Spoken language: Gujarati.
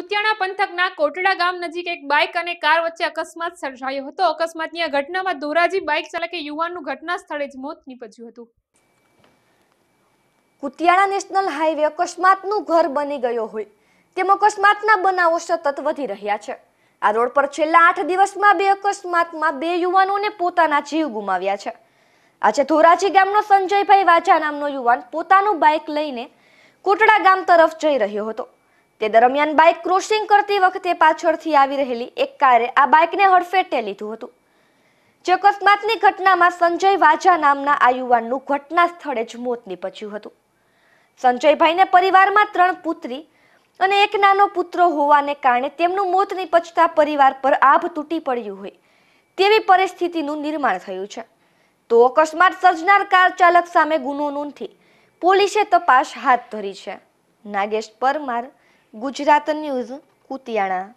કુતિયાણા પંથકના કોટડા ગામ નજીક એક બાઇક અને કાર વચ્ચે અકસ્માત સર્જાયો હતો અકસ્માતની આ ઘટનામાં ધોરાજી બાઇક ચાલકે યુવાનનું ઘટના સ્થળે જ મોત નીપજ્યું હતું કુતિયાણા નેશનલ હાઈવે અકસ્માતનું ઘર બની ગયો હોય તેમ અકસ્માતના બનાવો સતત વધી રહ્યા છે આ રોડ પર છેલ્લા આઠ દિવસમાં બે અકસ્માતમાં બે યુવાનોને પોતાના જીવ ગુમાવ્યા છે આજે ધોરાજી ગામનો સંજયભાઈ વાજા નામનો યુવાન પોતાનું બાઇક લઈને કોટડા ગામ તરફ જઈ રહ્યો હતો તે દરમિયાન બાઇક ક્રોસિંગ કરતી વખતે પાછળથી આવી રહેલી એક કારે આ બાઇકને હડફેટે લીધું હતું જે અકસ્માતની ઘટનામાં સંજય વાજા નામના આ યુવાનનું ઘટના સ્થળે જ મોત નીપજ્યું હતું સંજયભાઈને પરિવારમાં ત્રણ પુત્રી અને એક નાનો પુત્ર હોવાને કારણે તેમનું મોત નીપજતા પરિવાર પર આભ તૂટી પડ્યું હોય તેવી પરિસ્થિતિનું નિર્માણ થયું છે તો અકસ્માત સર્જનાર કાર ચાલક સામે ગુનો નોંધી પોલીસે તપાસ હાથ ધરી છે નાગેશ પરમાર ગુજરાત ન્યૂઝ કુતિયાણા